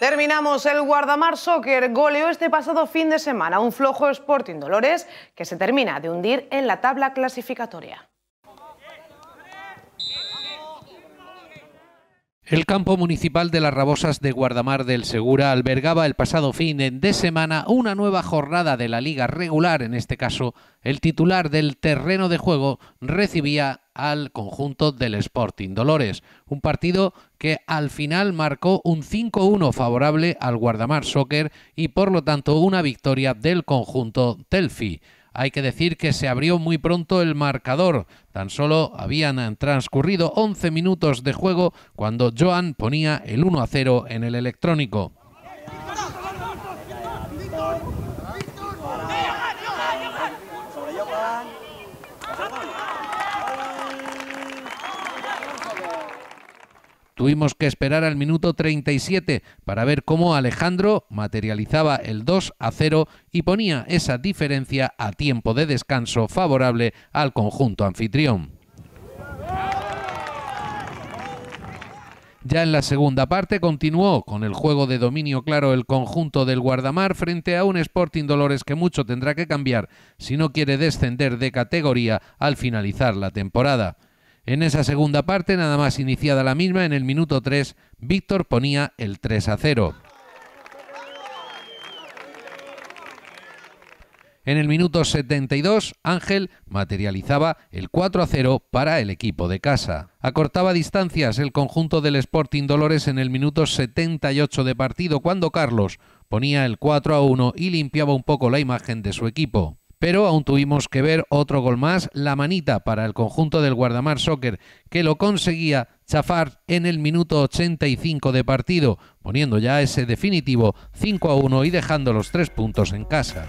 Terminamos el Guardamar Soccer. Goleó este pasado fin de semana un flojo Sporting Dolores que se termina de hundir en la tabla clasificatoria. El campo municipal de las Rabosas de Guardamar del Segura albergaba el pasado fin de semana una nueva jornada de la liga regular. En este caso, el titular del terreno de juego recibía al conjunto del Sporting Dolores. Un partido que al final marcó un 5-1 favorable al Guardamar Soccer y por lo tanto una victoria del conjunto Telfi. Hay que decir que se abrió muy pronto el marcador. Tan solo habían transcurrido 11 minutos de juego cuando Joan ponía el 1 a 0 en el electrónico. Tuvimos que esperar al minuto 37 para ver cómo Alejandro materializaba el 2 a 0 y ponía esa diferencia a tiempo de descanso favorable al conjunto anfitrión. Ya en la segunda parte continuó con el juego de dominio claro el conjunto del guardamar frente a un Sporting Dolores que mucho tendrá que cambiar si no quiere descender de categoría al finalizar la temporada. En esa segunda parte, nada más iniciada la misma, en el minuto 3, Víctor ponía el 3 a 0. En el minuto 72, Ángel materializaba el 4 a 0 para el equipo de casa. Acortaba distancias el conjunto del Sporting Dolores en el minuto 78 de partido, cuando Carlos ponía el 4 a 1 y limpiaba un poco la imagen de su equipo pero aún tuvimos que ver otro gol más, la manita para el conjunto del Guardamar Soccer, que lo conseguía chafar en el minuto 85 de partido, poniendo ya ese definitivo 5 a 1 y dejando los tres puntos en casa.